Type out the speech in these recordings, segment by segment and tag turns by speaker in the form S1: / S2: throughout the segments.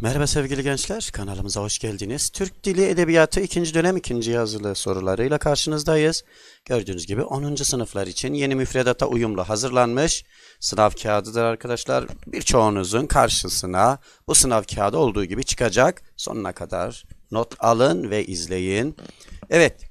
S1: Merhaba sevgili gençler, kanalımıza hoş geldiniz. Türk Dili Edebiyatı 2. dönem 2. yazılı sorularıyla karşınızdayız. Gördüğünüz gibi 10. sınıflar için yeni müfredata uyumlu hazırlanmış sınav kağıdıdır arkadaşlar. Birçoğunuzun karşısına bu sınav kağıdı olduğu gibi çıkacak. Sonuna kadar not alın ve izleyin. Evet,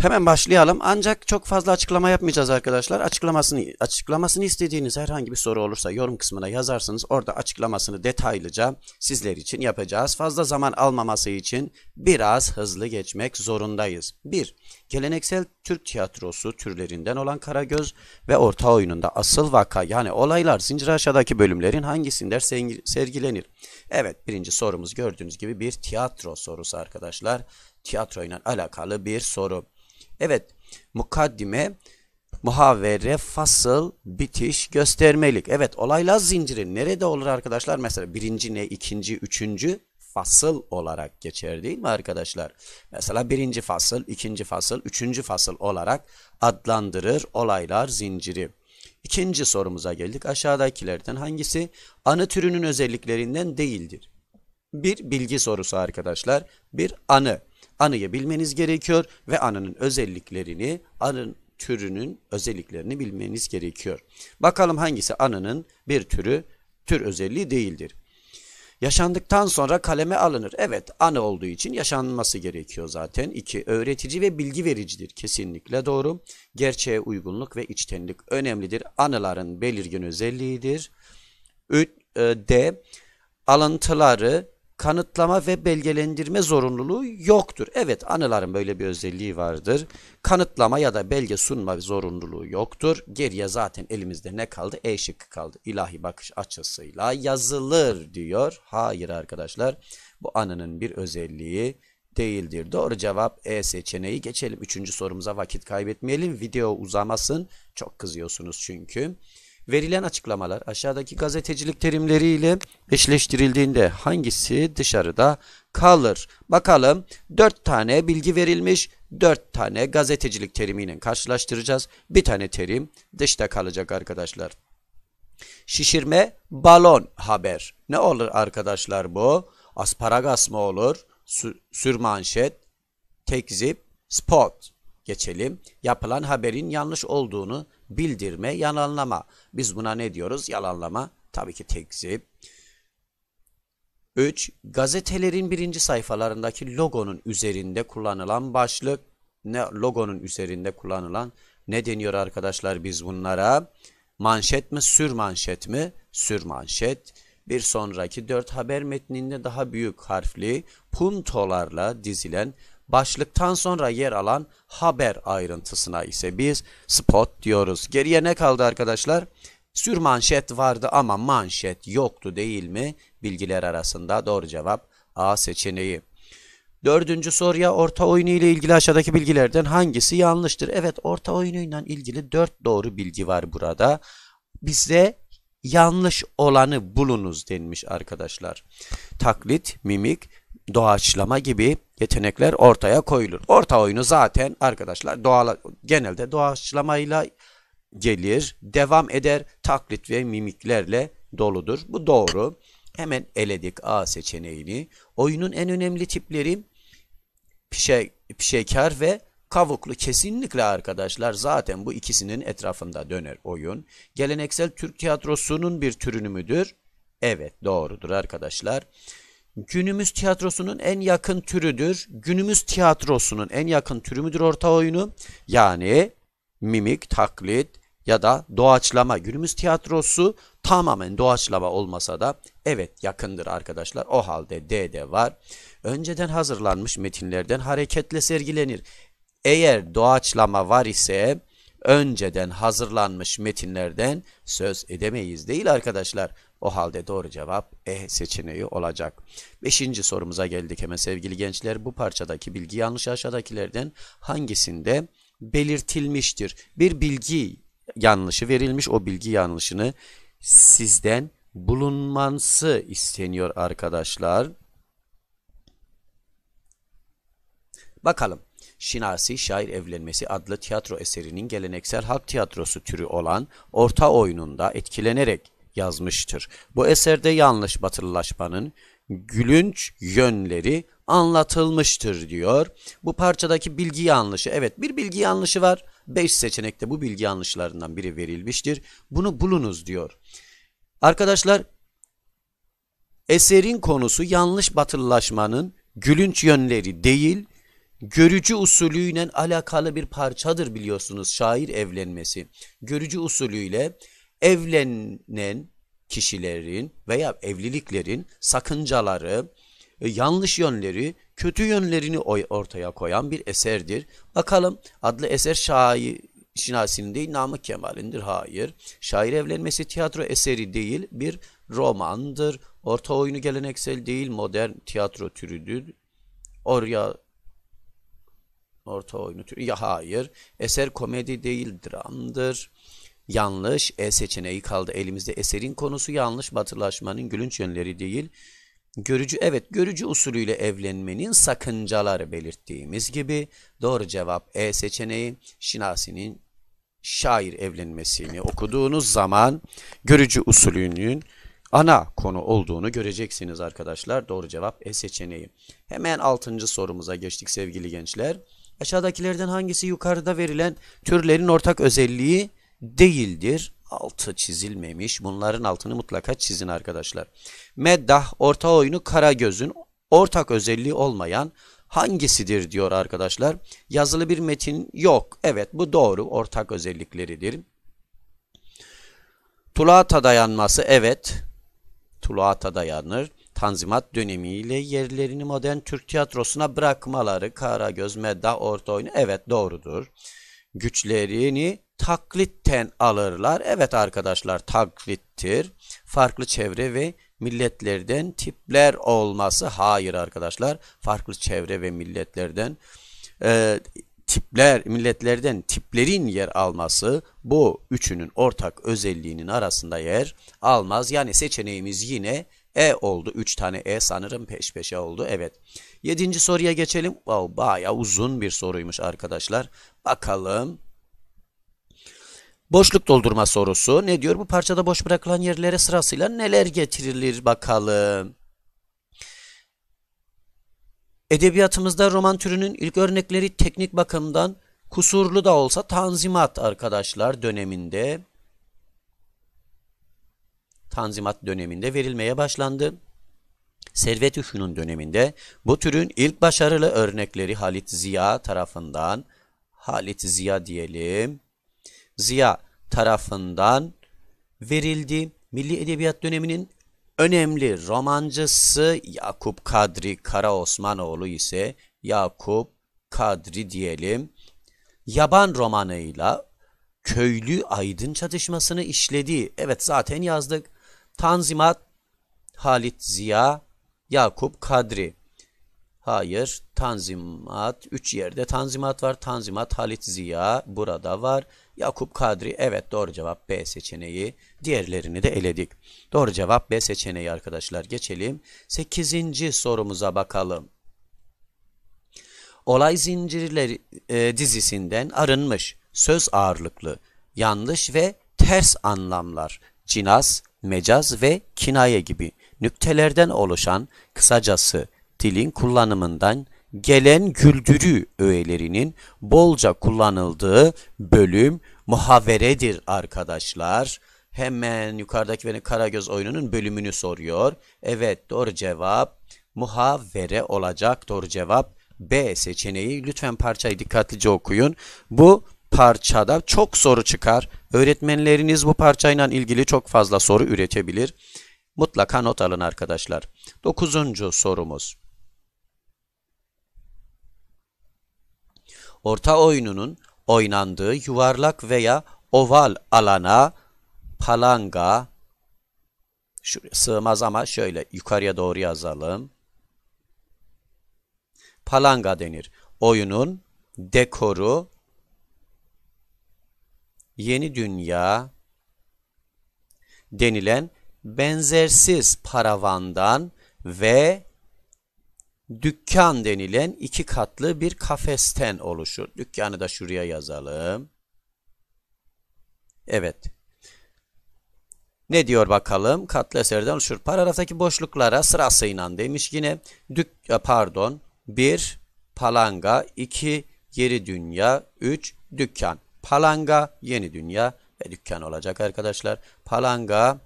S1: Hemen başlayalım. Ancak çok fazla açıklama yapmayacağız arkadaşlar. Açıklamasını açıklamasını istediğiniz herhangi bir soru olursa yorum kısmına yazarsınız. Orada açıklamasını detaylıca sizler için yapacağız. Fazla zaman almaması için biraz hızlı geçmek zorundayız. 1. Geleneksel Türk tiyatrosu türlerinden olan Karagöz ve Orta Oyununda asıl vaka yani olaylar zincir aşağıdaki bölümlerin hangisinde sergilenir? Evet birinci sorumuz gördüğünüz gibi bir tiyatro sorusu arkadaşlar. tiyatroyla alakalı bir soru. Evet, mukaddime, muhavere, fasıl, bitiş, göstermelik. Evet, olaylar zinciri nerede olur arkadaşlar? Mesela birinci ne, ikinci, üçüncü fasıl olarak geçer değil mi arkadaşlar? Mesela birinci fasıl, ikinci fasıl, üçüncü fasıl olarak adlandırır olaylar zinciri. İkinci sorumuza geldik. Aşağıdakilerden hangisi anı türünün özelliklerinden değildir? Bir bilgi sorusu arkadaşlar. Bir anı. Anıyı bilmeniz gerekiyor ve anının özelliklerini, anın türünün özelliklerini bilmeniz gerekiyor. Bakalım hangisi anının bir türü, tür özelliği değildir. Yaşandıktan sonra kaleme alınır. Evet anı olduğu için yaşanması gerekiyor zaten. İki öğretici ve bilgi vericidir. Kesinlikle doğru. Gerçeğe uygunluk ve içtenlik önemlidir. Anıların belirgin özelliğidir. Üç, e, D. Alıntıları kanıtlama ve belgelendirme zorunluluğu yoktur. Evet anıların böyle bir özelliği vardır. Kanıtlama ya da belge sunma zorunluluğu yoktur. Geriye zaten elimizde ne kaldı? E şıkkı kaldı. İlahi bakış açısıyla yazılır diyor. Hayır arkadaşlar bu anının bir özelliği değildir. Doğru cevap E seçeneği. Geçelim üçüncü sorumuza vakit kaybetmeyelim. Video uzamasın. Çok kızıyorsunuz çünkü. Verilen açıklamalar aşağıdaki gazetecilik terimleriyle eşleştirildiğinde hangisi dışarıda kalır? Bakalım 4 tane bilgi verilmiş. 4 tane gazetecilik terimiyle karşılaştıracağız. Bir tane terim dışta kalacak arkadaşlar. Şişirme balon haber. Ne olur arkadaşlar bu? Asparagas mı olur? Sürmanşet, tekzip, spot. Geçelim. Yapılan haberin yanlış olduğunu bildirme, yalanlama. Biz buna ne diyoruz? Yalanlama. Tabii ki tekzip. 3. Gazetelerin birinci sayfalarındaki logonun üzerinde kullanılan başlık. Ne, logonun üzerinde kullanılan ne deniyor arkadaşlar biz bunlara? Manşet mi? Sür manşet mi? Sür manşet. Bir sonraki 4 haber metninde daha büyük harfli puntolarla dizilen Başlıktan sonra yer alan haber ayrıntısına ise biz spot diyoruz. Geriye ne kaldı arkadaşlar? Sür manşet vardı ama manşet yoktu değil mi? Bilgiler arasında doğru cevap A seçeneği. Dördüncü soruya orta oyunu ile ilgili aşağıdaki bilgilerden hangisi yanlıştır? Evet orta oyunuyla ilgili dört doğru bilgi var burada. Bize yanlış olanı bulunuz denmiş arkadaşlar. Taklit, mimik, doğaçlama gibi yetenekler ortaya koyulur. Orta oyunu zaten arkadaşlar doğal genelde doğaçlamayla gelir, devam eder, taklit ve mimiklerle doludur. Bu doğru. Hemen eledik A seçeneğini. Oyunun en önemli tipleri pişe, pişekar ve kavuklu kesinlikle arkadaşlar zaten bu ikisinin etrafında döner oyun. Geleneksel Türk tiyatrosunun bir türünü müdür? Evet doğrudur arkadaşlar günümüz tiyatrosunun en yakın türüdür. Günümüz tiyatrosunun en yakın türü müdür orta oyunu? Yani mimik, taklit ya da doğaçlama. Günümüz tiyatrosu tamamen doğaçlama olmasa da evet yakındır arkadaşlar. O halde D de var. Önceden hazırlanmış metinlerden hareketle sergilenir. Eğer doğaçlama var ise önceden hazırlanmış metinlerden söz edemeyiz değil arkadaşlar. O halde doğru cevap E seçeneği olacak. Beşinci sorumuza geldik hemen sevgili gençler. Bu parçadaki bilgi yanlış aşağıdakilerden hangisinde belirtilmiştir? Bir bilgi yanlışı verilmiş o bilgi yanlışını sizden bulunması isteniyor arkadaşlar. Bakalım. Şinasi Şair Evlenmesi adlı tiyatro eserinin geleneksel halk tiyatrosu türü olan orta oyununda etkilenerek yazmıştır. Bu eserde yanlış batılılaşmanın gülünç yönleri anlatılmıştır diyor. Bu parçadaki bilgi yanlışı evet bir bilgi yanlışı var. Beş seçenekte bu bilgi yanlışlarından biri verilmiştir. Bunu bulunuz diyor. Arkadaşlar eserin konusu yanlış batılılaşmanın gülünç yönleri değil görücü usulüyle alakalı bir parçadır biliyorsunuz şair evlenmesi. Görücü usulüyle evlenen kişilerin veya evliliklerin sakıncaları, e, yanlış yönleri, kötü yönlerini ortaya koyan bir eserdir. Bakalım adlı eser şair Şinasi'nin değil Namık Kemal'indir. Hayır. Şair evlenmesi tiyatro eseri değil bir romandır. Orta oyunu geleneksel değil modern tiyatro türüdür. Oraya orta oyunu türü. Ya hayır. Eser komedi değil dramdır yanlış. E seçeneği kaldı elimizde. Eserin konusu yanlış. Batılaşmanın gülünç yönleri değil. Görücü evet görücü usulüyle evlenmenin sakıncaları belirttiğimiz gibi doğru cevap E seçeneği Şinasi'nin şair evlenmesini okuduğunuz zaman görücü usulünün ana konu olduğunu göreceksiniz arkadaşlar. Doğru cevap E seçeneği. Hemen 6. sorumuza geçtik sevgili gençler. Aşağıdakilerden hangisi yukarıda verilen türlerin ortak özelliği değildir. Altı çizilmemiş. Bunların altını mutlaka çizin arkadaşlar. Meddah orta oyunu Kara Gözün ortak özelliği olmayan hangisidir diyor arkadaşlar. Yazılı bir metin yok. Evet bu doğru ortak özellikleridir. Tuluata dayanması evet. Tuluata dayanır. Tanzimat dönemiyle yerlerini modern Türk tiyatrosuna bırakmaları Kara Göz Meddah, Orta Oyunu evet doğrudur. Güçlerini taklitten alırlar. Evet arkadaşlar taklittir. Farklı çevre ve milletlerden tipler olması. Hayır arkadaşlar farklı çevre ve milletlerden e, tipler, milletlerden tiplerin yer alması bu üçünün ortak özelliğinin arasında yer almaz. Yani seçeneğimiz yine e oldu. Üç tane E sanırım peş peşe oldu. Evet. Yedinci soruya geçelim. Wow, bayağı uzun bir soruymuş arkadaşlar. Bakalım. Boşluk doldurma sorusu. Ne diyor? Bu parçada boş bırakılan yerlere sırasıyla neler getirilir bakalım. Edebiyatımızda roman türünün ilk örnekleri teknik bakımdan kusurlu da olsa Tanzimat arkadaşlar döneminde Tanzimat döneminde verilmeye başlandı. Servet-i döneminde bu türün ilk başarılı örnekleri Halit Ziya tarafından Halit Ziya diyelim Ziya tarafından verildi. Milli Edebiyat döneminin önemli romancısı Yakup Kadri Kara Osmanoğlu ise Yakup Kadri diyelim. Yaban romanıyla köylü aydın çatışmasını işledi. Evet zaten yazdık. Tanzimat Halit Ziya Yakup Kadri. Hayır, Tanzimat üç yerde Tanzimat var. Tanzimat Halit Ziya burada var. Yakup Kadri evet doğru cevap B seçeneği. Diğerlerini de eledik. Doğru cevap B seçeneği arkadaşlar. Geçelim 8. sorumuza bakalım. Olay zincirleri e, dizisinden arınmış, söz ağırlıklı, yanlış ve ters anlamlar, cinaz, mecaz ve kinaye gibi nüktelerden oluşan kısacası dilin kullanımından gelen güldürü öğelerinin bolca kullanıldığı bölüm muhaveredir arkadaşlar. Hemen yukarıdaki benim Karagöz oyununun bölümünü soruyor. Evet doğru cevap muhavere olacak. Doğru cevap B seçeneği. Lütfen parçayı dikkatlice okuyun. Bu parçada çok soru çıkar. Öğretmenleriniz bu parçayla ilgili çok fazla soru üretebilir. Mutlaka not alın arkadaşlar. Dokuzuncu sorumuz. orta oyununun oynandığı yuvarlak veya oval alana palanga şuraya sığmaz ama şöyle yukarıya doğru yazalım. Palanga denir. Oyunun dekoru yeni dünya denilen benzersiz paravandan ve dükkan denilen iki katlı bir kafesten oluşur. Dükkanı da şuraya yazalım. Evet. Ne diyor bakalım? Katlı eserden oluşur. Paragraftaki boşluklara sırasıyla demiş yine. Dük e, pardon. Bir palanga, iki yeri dünya, üç dükkan. Palanga yeni dünya ve dükkan olacak arkadaşlar. Palanga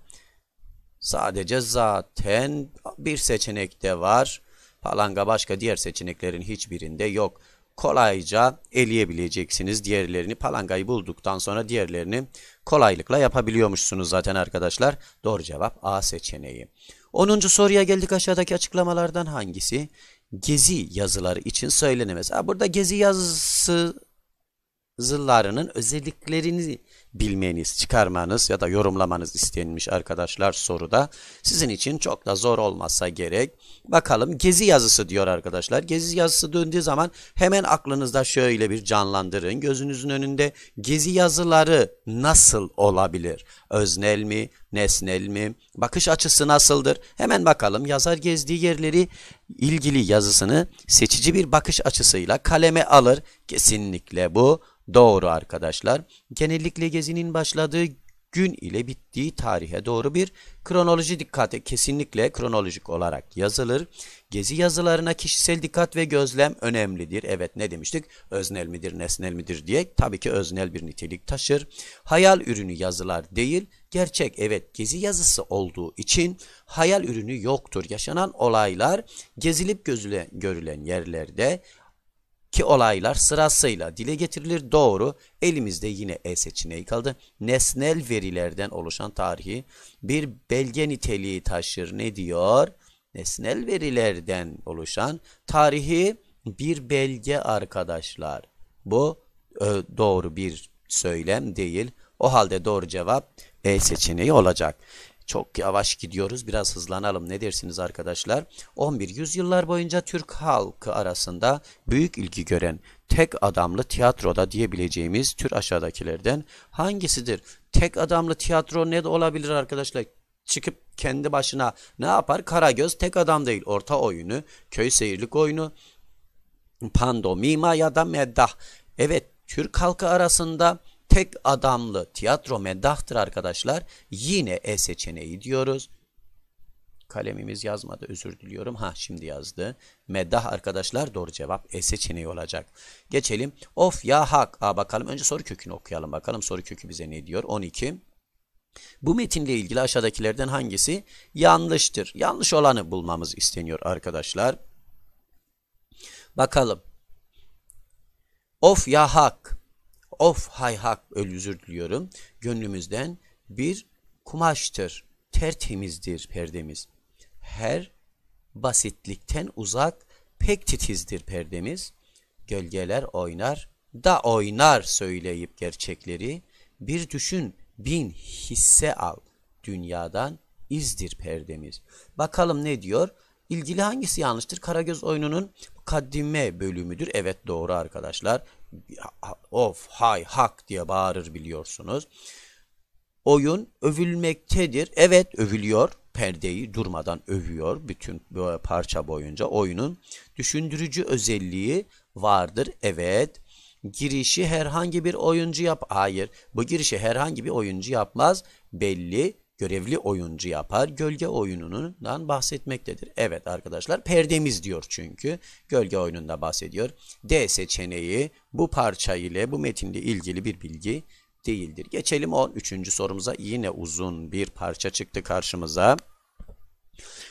S1: sadece zaten bir seçenekte var. Palanga başka diğer seçeneklerin hiçbirinde yok. Kolayca eleyebileceksiniz diğerlerini. Palangayı bulduktan sonra diğerlerini kolaylıkla yapabiliyormuşsunuz zaten arkadaşlar. Doğru cevap A seçeneği. 10. soruya geldik aşağıdaki açıklamalardan hangisi? Gezi yazıları için söylenemez. burada gezi yazısı yazılarının özelliklerini bilmeniz, çıkarmanız ya da yorumlamanız istenmiş arkadaşlar soruda. Sizin için çok da zor olmasa gerek. Bakalım gezi yazısı diyor arkadaşlar. Gezi yazısı döndüğü zaman hemen aklınızda şöyle bir canlandırın. Gözünüzün önünde gezi yazıları nasıl olabilir? Öznel mi? Nesnel mi? Bakış açısı nasıldır? Hemen bakalım yazar gezdiği yerleri ilgili yazısını seçici bir bakış açısıyla kaleme alır. Kesinlikle bu Doğru arkadaşlar. Genellikle gezinin başladığı gün ile bittiği tarihe doğru bir kronoloji dikkate kesinlikle kronolojik olarak yazılır. Gezi yazılarına kişisel dikkat ve gözlem önemlidir. Evet ne demiştik? Öznel midir, nesnel midir diye tabii ki öznel bir nitelik taşır. Hayal ürünü yazılar değil, gerçek evet gezi yazısı olduğu için hayal ürünü yoktur. Yaşanan olaylar gezilip gözülen, görülen yerlerde ki olaylar sırasıyla dile getirilir. Doğru. Elimizde yine E seçeneği kaldı. Nesnel verilerden oluşan tarihi bir belge niteliği taşır. Ne diyor? Nesnel verilerden oluşan tarihi bir belge arkadaşlar. Bu e, doğru bir söylem değil. O halde doğru cevap E seçeneği olacak. Çok yavaş gidiyoruz. Biraz hızlanalım. Ne dersiniz arkadaşlar? 11 yüzyıllar boyunca Türk halkı arasında büyük ilgi gören tek adamlı tiyatroda diyebileceğimiz tür aşağıdakilerden hangisidir? Tek adamlı tiyatro ne de olabilir arkadaşlar? Çıkıp kendi başına ne yapar? Karagöz tek adam değil. Orta oyunu, köy seyirlik oyunu, pandomima ya da meddah. Evet Türk halkı arasında tek adamlı tiyatro meddahtır arkadaşlar. Yine E seçeneği diyoruz. Kalemimiz yazmadı özür diliyorum. Ha şimdi yazdı. Meddah arkadaşlar doğru cevap E seçeneği olacak. Geçelim. Of ya hak. Aa, bakalım önce soru kökünü okuyalım. Bakalım soru kökü bize ne diyor? 12. Bu metinle ilgili aşağıdakilerden hangisi yanlıştır? Yanlış olanı bulmamız isteniyor arkadaşlar. Bakalım. Of ya hak of hay hak özür diliyorum. Gönlümüzden bir kumaştır. Tertemizdir perdemiz. Her basitlikten uzak pek titizdir perdemiz. Gölgeler oynar da oynar söyleyip gerçekleri. Bir düşün bin hisse al dünyadan izdir perdemiz. Bakalım ne diyor? ilgili hangisi yanlıştır? Karagöz oyununun kaddime bölümüdür. Evet doğru arkadaşlar of, hay, hak diye bağırır biliyorsunuz. Oyun övülmektedir. Evet övülüyor. Perdeyi durmadan övüyor bütün parça boyunca. Oyunun düşündürücü özelliği vardır. Evet. Girişi herhangi bir oyuncu yap. Hayır. Bu girişi herhangi bir oyuncu yapmaz. Belli görevli oyuncu yapar. Gölge oyunundan bahsetmektedir. Evet arkadaşlar perdemiz diyor çünkü. Gölge oyununda bahsediyor. D seçeneği bu parça ile bu metinle ilgili bir bilgi değildir. Geçelim 13. sorumuza. Yine uzun bir parça çıktı karşımıza.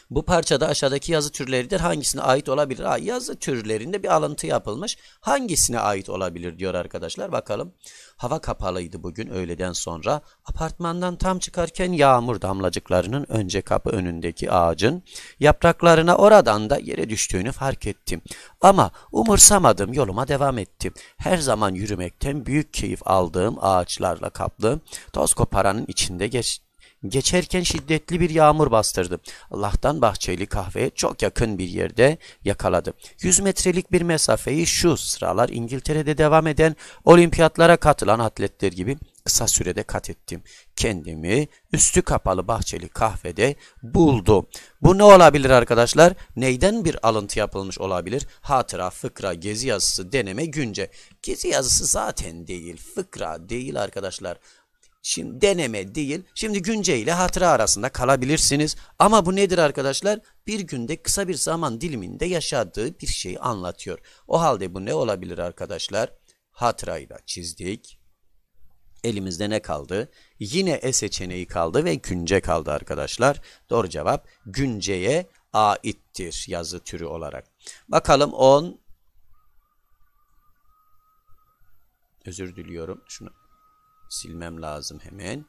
S1: Bu parçada aşağıdaki yazı türleridir. Hangisine ait olabilir? Ha, yazı türlerinde bir alıntı yapılmış. Hangisine ait olabilir diyor arkadaşlar. Bakalım. Hava kapalıydı bugün öğleden sonra. Apartmandan tam çıkarken yağmur damlacıklarının önce kapı önündeki ağacın yapraklarına oradan da yere düştüğünü fark ettim. Ama umursamadım yoluma devam ettim. Her zaman yürümekten büyük keyif aldığım ağaçlarla kaplı toz koparanın içinde geç, Geçerken şiddetli bir yağmur bastırdı. Allah'tan Bahçeli kahve çok yakın bir yerde yakaladı. 100 metrelik bir mesafeyi şu sıralar İngiltere'de devam eden olimpiyatlara katılan atletler gibi kısa sürede kat ettim. Kendimi üstü kapalı bahçeli kahvede buldu. Bu ne olabilir arkadaşlar? Neyden bir alıntı yapılmış olabilir? Hatıra, fıkra, gezi yazısı, deneme, günce. Gezi yazısı zaten değil, fıkra değil arkadaşlar. Şimdi deneme değil. Şimdi günce ile hatıra arasında kalabilirsiniz. Ama bu nedir arkadaşlar? Bir günde kısa bir zaman diliminde yaşadığı bir şeyi anlatıyor. O halde bu ne olabilir arkadaşlar? Hatırayla çizdik. Elimizde ne kaldı? Yine E seçeneği kaldı ve günce kaldı arkadaşlar. Doğru cevap günceye aittir yazı türü olarak. Bakalım 10 özür diliyorum. Şunu silmem lazım hemen.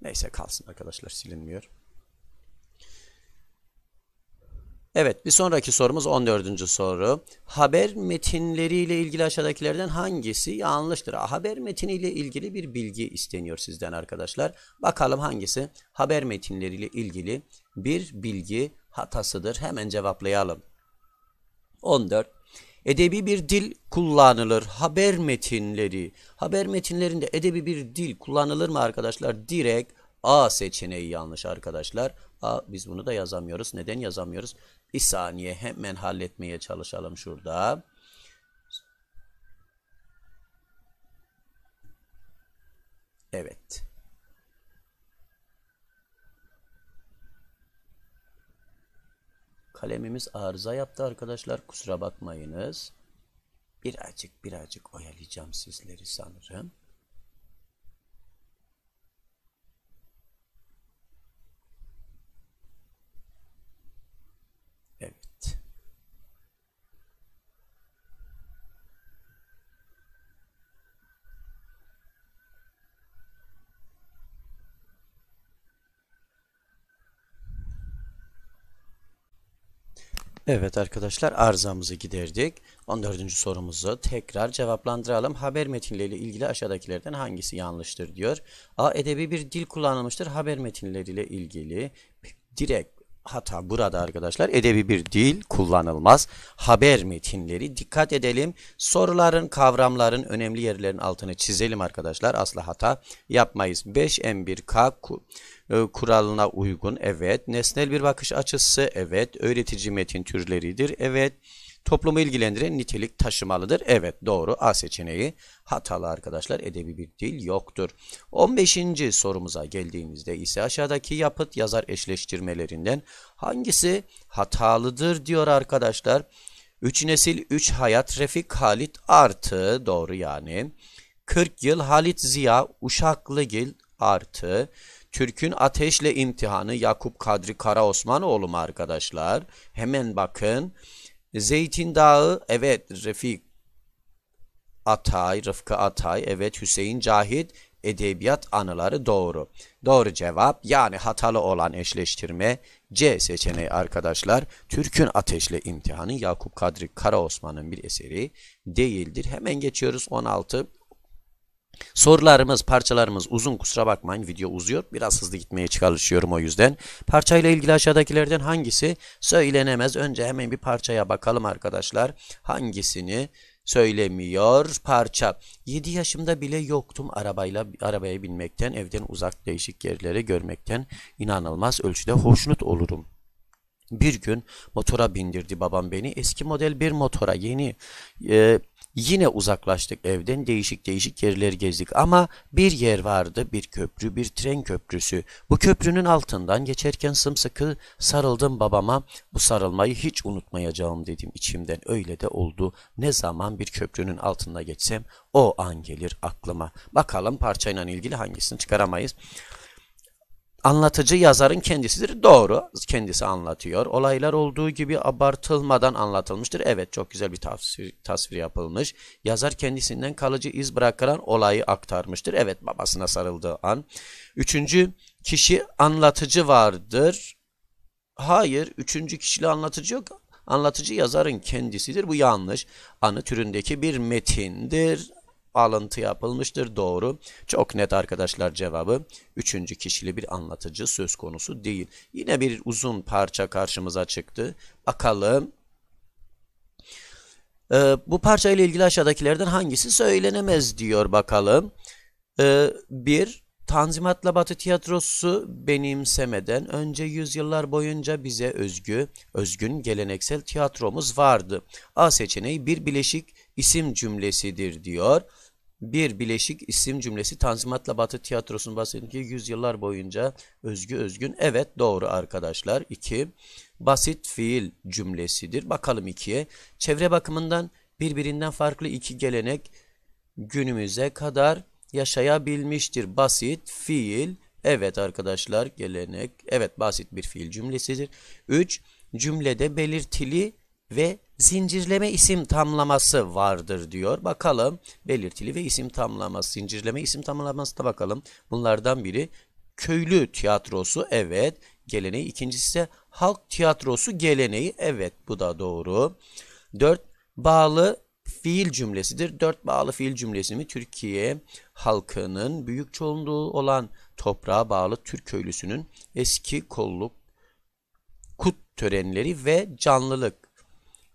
S1: Neyse kalsın arkadaşlar silinmiyor. Evet bir sonraki sorumuz 14. soru. Haber metinleriyle ilgili aşağıdakilerden hangisi yanlıştır? Haber metiniyle ilgili bir bilgi isteniyor sizden arkadaşlar. Bakalım hangisi haber metinleriyle ilgili bir bilgi hatasıdır? Hemen cevaplayalım. 14. Edebi bir dil kullanılır. Haber metinleri. Haber metinlerinde edebi bir dil kullanılır mı arkadaşlar? Direkt A seçeneği yanlış arkadaşlar. A biz bunu da yazamıyoruz. Neden yazamıyoruz? Bir saniye hemen halletmeye çalışalım şurada. Evet. Kalemimiz arıza yaptı arkadaşlar. Kusura bakmayınız. Birazcık birazcık oyalayacağım sizleri sanırım. Evet arkadaşlar arızamızı giderdik. 14. sorumuzu tekrar cevaplandıralım. Haber metinleriyle ilgili aşağıdakilerden hangisi yanlıştır diyor. A. Edebi bir dil kullanılmıştır haber metinleriyle ilgili. Direkt hata burada arkadaşlar. Edebi bir dil kullanılmaz. Haber metinleri dikkat edelim. Soruların, kavramların önemli yerlerin altını çizelim arkadaşlar. Asla hata yapmayız. 5M1K e, kuralına uygun. Evet. Nesnel bir bakış açısı. Evet. Öğretici metin türleridir. Evet. Evet. Toplumu ilgilendiren nitelik taşımalıdır. Evet doğru A seçeneği hatalı arkadaşlar. Edebi bir dil yoktur. 15. sorumuza geldiğimizde ise aşağıdaki yapıt yazar eşleştirmelerinden hangisi hatalıdır diyor arkadaşlar. 3 nesil 3 hayat Refik Halit artı doğru yani. 40 yıl Halit Ziya Uşaklıgil artı. Türk'ün ateşle imtihanı Yakup Kadri Karaosmanoğlu mu arkadaşlar? Hemen bakın. Zeytin Dağı evet Refik Atay, Rıfkı Atay, evet Hüseyin Cahit edebiyat anıları doğru. Doğru cevap yani hatalı olan eşleştirme C seçeneği arkadaşlar. Türk'ün ateşle imtihanı Yakup Kadri Karaosman'ın bir eseri değildir. Hemen geçiyoruz 16. Sorularımız, parçalarımız uzun kusura bakmayın video uzuyor. Biraz hızlı gitmeye çalışıyorum o yüzden. Parçayla ilgili aşağıdakilerden hangisi söylenemez? Önce hemen bir parçaya bakalım arkadaşlar. Hangisini söylemiyor parça. 7 yaşımda bile yoktum arabayla arabaya binmekten, evden uzak değişik yerlere görmekten inanılmaz ölçüde hoşnut olurum. Bir gün motora bindirdi babam beni. Eski model bir motora yeni e, Yine uzaklaştık evden değişik değişik yerleri gezdik ama bir yer vardı bir köprü bir tren köprüsü. Bu köprünün altından geçerken sımsıkı sarıldım babama bu sarılmayı hiç unutmayacağım dedim içimden öyle de oldu. Ne zaman bir köprünün altında geçsem o an gelir aklıma. Bakalım parçayla ilgili hangisini çıkaramayız anlatıcı yazarın kendisidir. Doğru. Kendisi anlatıyor. Olaylar olduğu gibi abartılmadan anlatılmıştır. Evet çok güzel bir tasvir, tasvir yapılmış. Yazar kendisinden kalıcı iz bırakılan olayı aktarmıştır. Evet babasına sarıldığı an. Üçüncü kişi anlatıcı vardır. Hayır. Üçüncü kişili anlatıcı yok. Anlatıcı yazarın kendisidir. Bu yanlış. Anı türündeki bir metindir bağlantı yapılmıştır. Doğru. Çok net arkadaşlar cevabı. Üçüncü kişili bir anlatıcı söz konusu değil. Yine bir uzun parça karşımıza çıktı. Bakalım. Ee, bu parça ile ilgili aşağıdakilerden hangisi söylenemez diyor bakalım. Ee, bir, Tanzimatla Batı tiyatrosu benimsemeden önce yüzyıllar boyunca bize özgü, özgün geleneksel tiyatromuz vardı. A seçeneği bir bileşik isim cümlesidir diyor bir bileşik isim cümlesi Tanzimat'la Batı tiyatrosunun bahsettiği ki yüzyıllar boyunca özgü özgün. Evet doğru arkadaşlar. İki Basit fiil cümlesidir. Bakalım ikiye. Çevre bakımından birbirinden farklı iki gelenek günümüze kadar yaşayabilmiştir. Basit fiil evet arkadaşlar gelenek evet basit bir fiil cümlesidir. Üç Cümlede belirtili ve zincirleme isim tamlaması vardır diyor. Bakalım belirtili ve isim tamlaması, zincirleme isim tamlaması da bakalım. Bunlardan biri köylü tiyatrosu evet geleneği. İkincisi ise halk tiyatrosu geleneği evet bu da doğru. Dört bağlı fiil cümlesidir. Dört bağlı fiil cümlesini Türkiye halkının büyük çoğunluğu olan toprağa bağlı Türk köylüsünün eski kolluk, kut törenleri ve canlılık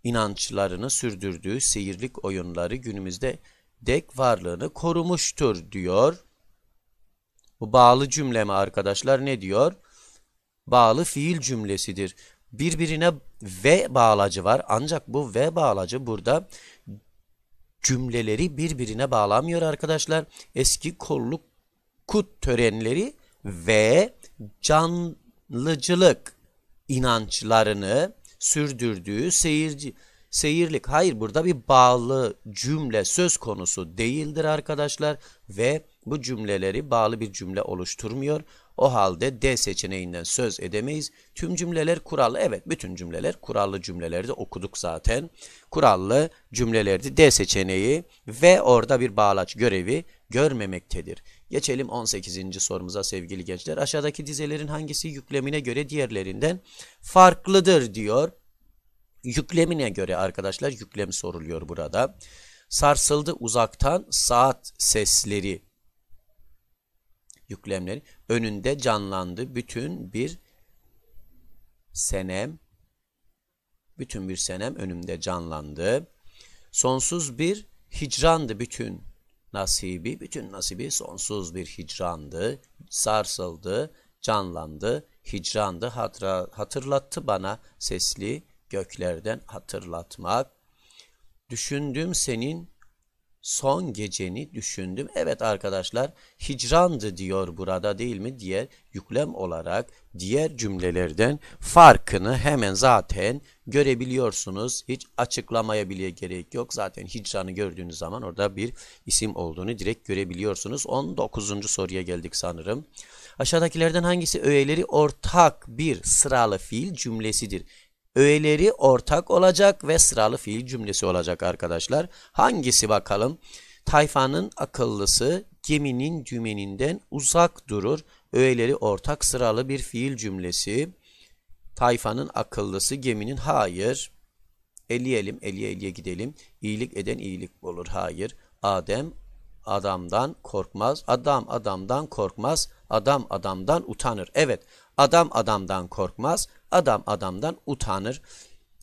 S1: inançlarını sürdürdüğü seyirlik oyunları günümüzde dek varlığını korumuştur diyor. Bu bağlı cümle mi arkadaşlar ne diyor? Bağlı fiil cümlesidir. Birbirine ve bağlacı var ancak bu ve bağlacı burada cümleleri birbirine bağlamıyor arkadaşlar. Eski kolluk kut törenleri ve canlıcılık inançlarını sürdürdüğü seyirci seyirlik. Hayır burada bir bağlı cümle söz konusu değildir arkadaşlar ve bu cümleleri bağlı bir cümle oluşturmuyor. O halde D seçeneğinden söz edemeyiz. Tüm cümleler kurallı. Evet bütün cümleler kurallı cümlelerde okuduk zaten. Kurallı cümlelerde D seçeneği ve orada bir bağlaç görevi görmemektedir. Geçelim 18. sorumuza sevgili gençler. Aşağıdaki dizelerin hangisi yüklemine göre diğerlerinden farklıdır diyor. Yüklemine göre arkadaşlar yüklem soruluyor burada. Sarsıldı uzaktan saat sesleri yüklemleri önünde canlandı bütün bir senem bütün bir senem önümde canlandı. Sonsuz bir hicrandı bütün Nasibi, bütün nasibi sonsuz bir hicrandı, sarsıldı, canlandı, hicrandı, hatıra, hatırlattı bana sesli göklerden hatırlatmak. Düşündüm senin son geceni düşündüm. Evet arkadaşlar hicrandı diyor burada değil mi? Diğer yüklem olarak diğer cümlelerden farkını hemen zaten görebiliyorsunuz. Hiç açıklamaya bile gerek yok. Zaten hicranı gördüğünüz zaman orada bir isim olduğunu direkt görebiliyorsunuz. 19. soruya geldik sanırım. Aşağıdakilerden hangisi öğeleri ortak bir sıralı fiil cümlesidir? öğeleri ortak olacak ve sıralı fiil cümlesi olacak arkadaşlar. Hangisi bakalım? Tayfanın akıllısı geminin dümeninden uzak durur. Öğeleri ortak sıralı bir fiil cümlesi. Tayfanın akıllısı geminin hayır. Eleyelim, eleye eleye gidelim. İyilik eden iyilik olur. Hayır. Adem adamdan korkmaz, adam adamdan korkmaz, adam adamdan utanır. Evet, adam adamdan korkmaz, adam adamdan utanır.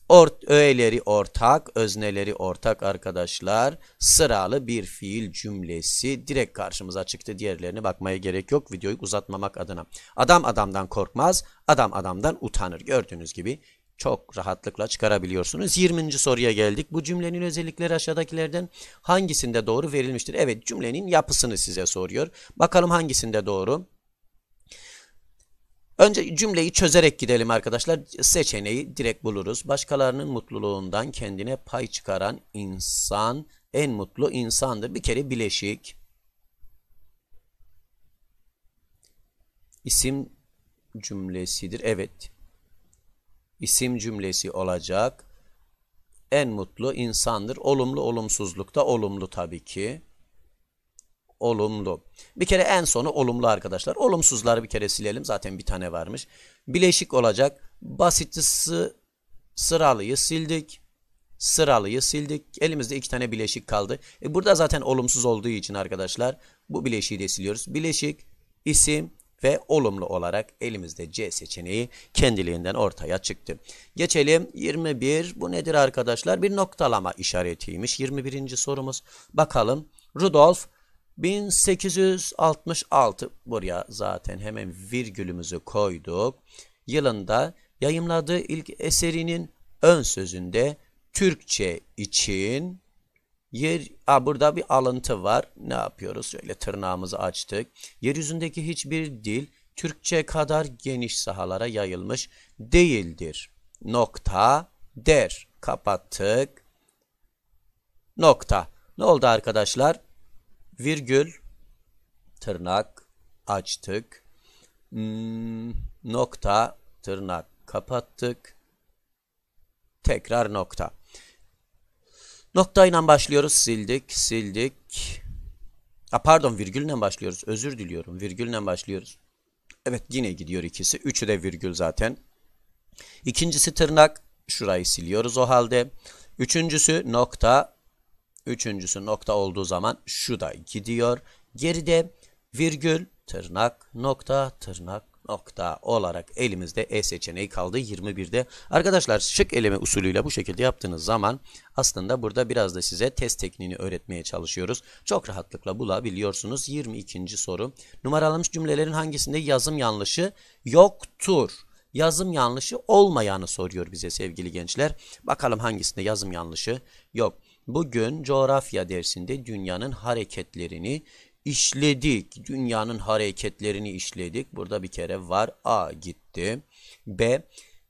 S1: Or öğeleri ortak, özneleri ortak arkadaşlar. Sıralı bir fiil cümlesi direkt karşımıza çıktı. Diğerlerine bakmaya gerek yok videoyu uzatmamak adına. Adam adamdan korkmaz, adam adamdan utanır. Gördüğünüz gibi çok rahatlıkla çıkarabiliyorsunuz. 20. soruya geldik. Bu cümlenin özellikleri aşağıdakilerden hangisinde doğru verilmiştir? Evet cümlenin yapısını size soruyor. Bakalım hangisinde doğru? Önce cümleyi çözerek gidelim arkadaşlar. Seçeneği direkt buluruz. Başkalarının mutluluğundan kendine pay çıkaran insan en mutlu insandır. Bir kere bileşik. isim cümlesidir. Evet isim cümlesi olacak. En mutlu insandır. Olumlu olumsuzlukta olumlu tabii ki. Olumlu. Bir kere en sonu olumlu arkadaşlar. Olumsuzları bir kere silelim. Zaten bir tane varmış. Bileşik olacak. Basitisi sıralıyı sildik. Sıralıyı sildik. Elimizde iki tane bileşik kaldı. E burada zaten olumsuz olduğu için arkadaşlar bu bileşiği de siliyoruz. Bileşik, isim, ve olumlu olarak elimizde C seçeneği kendiliğinden ortaya çıktı. Geçelim 21. Bu nedir arkadaşlar? Bir noktalama işaretiymiş. 21. sorumuz. Bakalım. Rudolf 1866 buraya zaten hemen virgülümüzü koyduk. Yılında yayımladığı ilk eserinin ön sözünde Türkçe için Yer, a, burada bir alıntı var. Ne yapıyoruz? Şöyle tırnağımızı açtık. Yeryüzündeki hiçbir dil Türkçe kadar geniş sahalara yayılmış değildir. Nokta der. Kapattık. Nokta. Ne oldu arkadaşlar? Virgül, tırnak, açtık. Hmm, nokta, tırnak, kapattık. Tekrar nokta. Noktayla başlıyoruz. Sildik, sildik. Ha, pardon virgülle başlıyoruz. Özür diliyorum. Virgülle başlıyoruz. Evet yine gidiyor ikisi. Üçü de virgül zaten. İkincisi tırnak. Şurayı siliyoruz o halde. Üçüncüsü nokta. Üçüncüsü nokta olduğu zaman şu da gidiyor. Geride virgül, tırnak, nokta, tırnak, nokta olarak elimizde E seçeneği kaldı 21'de. Arkadaşlar şık eleme usulüyle bu şekilde yaptığınız zaman aslında burada biraz da size test tekniğini öğretmeye çalışıyoruz. Çok rahatlıkla bulabiliyorsunuz. 22. soru. Numaralanmış cümlelerin hangisinde yazım yanlışı yoktur? yazım yanlışı olmayanı soruyor bize sevgili gençler. Bakalım hangisinde yazım yanlışı yok. Bugün coğrafya dersinde dünyanın hareketlerini işledik. Dünyanın hareketlerini işledik. Burada bir kere var. A gitti. B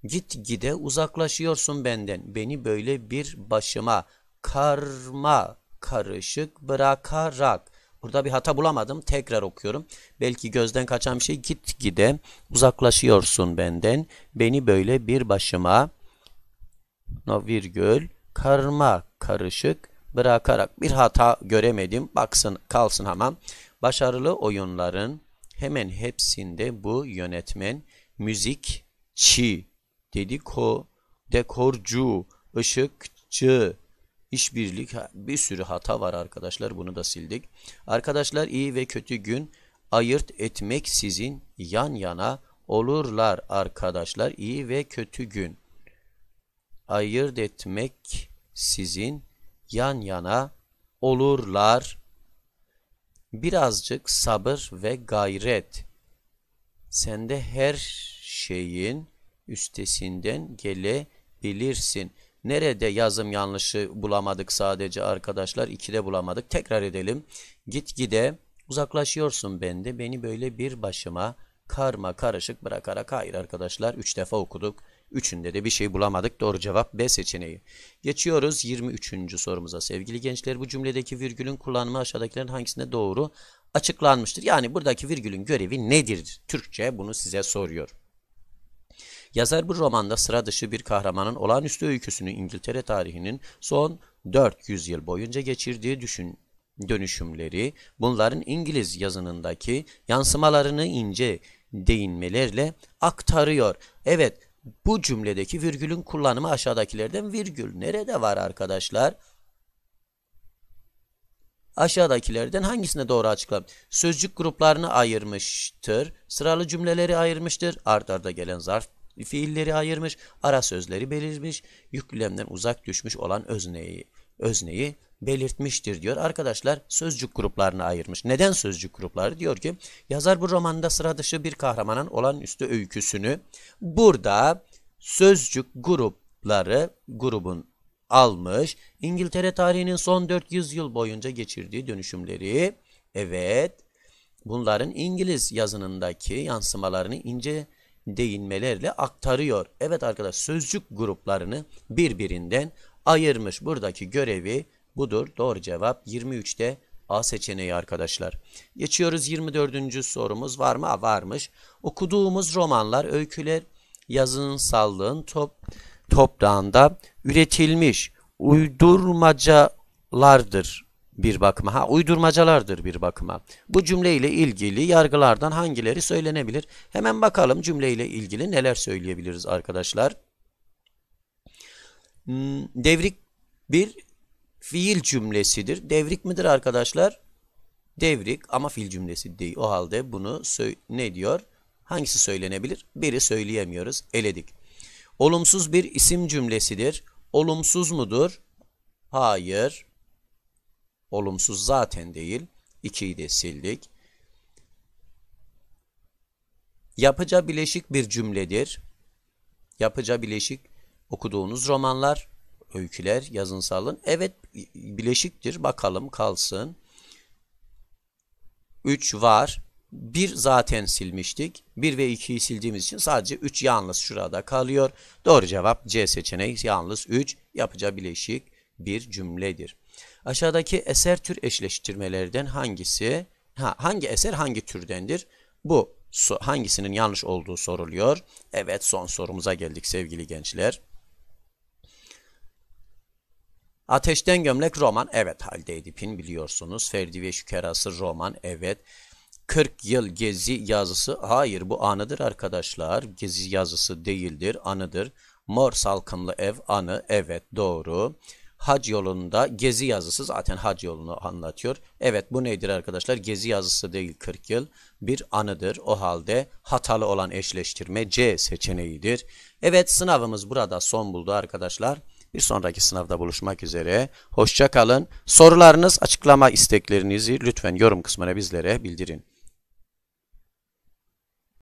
S1: git gide uzaklaşıyorsun benden. Beni böyle bir başıma karma karışık bırakarak. Burada bir hata bulamadım. Tekrar okuyorum. Belki gözden kaçan bir şey git gide uzaklaşıyorsun benden. Beni böyle bir başıma no virgül karma karışık bırakarak bir hata göremedim. Baksın kalsın hemen. Başarılı oyunların hemen hepsinde bu yönetmen müzikçi çi dediko dekorcu ışıkçı işbirlik bir sürü hata var arkadaşlar bunu da sildik. Arkadaşlar iyi ve kötü gün ayırt etmek sizin yan yana olurlar arkadaşlar iyi ve kötü gün ayırt etmek sizin yan yana olurlar. Birazcık sabır ve gayret. Sende her şeyin üstesinden gelebilirsin. Nerede yazım yanlışı bulamadık sadece arkadaşlar? İkide bulamadık. Tekrar edelim. Git gide uzaklaşıyorsun bende. Beni böyle bir başıma karma karışık bırakarak hayır arkadaşlar. Üç defa okuduk. Üçünde de bir şey bulamadık. Doğru cevap B seçeneği. Geçiyoruz 23. sorumuza. Sevgili gençler bu cümledeki virgülün kullanımı aşağıdakilerin hangisinde doğru açıklanmıştır? Yani buradaki virgülün görevi nedir? Türkçe bunu size soruyor. Yazar bu romanda sıra dışı bir kahramanın olağanüstü öyküsünü İngiltere tarihinin son 400 yıl boyunca geçirdiği düşün dönüşümleri, bunların İngiliz yazınındaki yansımalarını ince değinmelerle aktarıyor. Evet, bu cümledeki virgülün kullanımı aşağıdakilerden virgül nerede var arkadaşlar? Aşağıdakilerden hangisine doğru açıklam? Sözcük gruplarını ayırmıştır. Sıralı cümleleri ayırmıştır. Art arda gelen zarf fiilleri ayırmış. Ara sözleri belirmiş. Yüklemden uzak düşmüş olan özneyi, özneyi belirtmiştir diyor. Arkadaşlar sözcük gruplarına ayırmış. Neden sözcük grupları? Diyor ki yazar bu romanda sıra dışı bir kahramanın olağanüstü öyküsünü burada sözcük grupları grubun almış. İngiltere tarihinin son 400 yıl boyunca geçirdiği dönüşümleri evet bunların İngiliz yazınındaki yansımalarını ince değinmelerle aktarıyor. Evet arkadaş sözcük gruplarını birbirinden ayırmış. Buradaki görevi budur. Doğru cevap 23'te A seçeneği arkadaşlar. Geçiyoruz 24. sorumuz var mı? Varmış. Okuduğumuz romanlar, öyküler yazının sallığın top, toprağında üretilmiş uydurmacalardır bir bakıma. Ha, uydurmacalardır bir bakıma. Bu cümleyle ilgili yargılardan hangileri söylenebilir? Hemen bakalım cümleyle ilgili neler söyleyebiliriz arkadaşlar. Hmm, devrik bir fiil cümlesidir. Devrik midir arkadaşlar? Devrik ama fiil cümlesi değil. O halde bunu ne diyor? Hangisi söylenebilir? Biri söyleyemiyoruz. Eledik. Olumsuz bir isim cümlesidir. Olumsuz mudur? Hayır. Olumsuz zaten değil. 2'yi de sildik. Yapıca bileşik bir cümledir. Yapıca bileşik okuduğunuz romanlar öyküler yazın salın. Evet bileşiktir bakalım kalsın. 3 var. 1 zaten silmiştik. 1 ve 2'yi sildiğimiz için sadece 3 yalnız şurada kalıyor. Doğru cevap C seçeneği yalnız 3 yapacağı bileşik bir cümledir. Aşağıdaki eser tür eşleştirmelerden hangisi? Ha, hangi eser hangi türdendir? Bu hangisinin yanlış olduğu soruluyor. Evet son sorumuza geldik sevgili gençler. Ateşten gömlek roman evet Halde Edip'in biliyorsunuz. Ferdi ve Şükerası roman evet. 40 yıl gezi yazısı hayır bu anıdır arkadaşlar. Gezi yazısı değildir anıdır. Mor salkımlı ev anı evet doğru. Hac yolunda gezi yazısı zaten hac yolunu anlatıyor. Evet bu nedir arkadaşlar? Gezi yazısı değil 40 yıl bir anıdır. O halde hatalı olan eşleştirme C seçeneğidir. Evet sınavımız burada son buldu arkadaşlar. Bir sonraki sınavda buluşmak üzere. Hoşça kalın. Sorularınız, açıklama isteklerinizi lütfen yorum kısmına bizlere bildirin.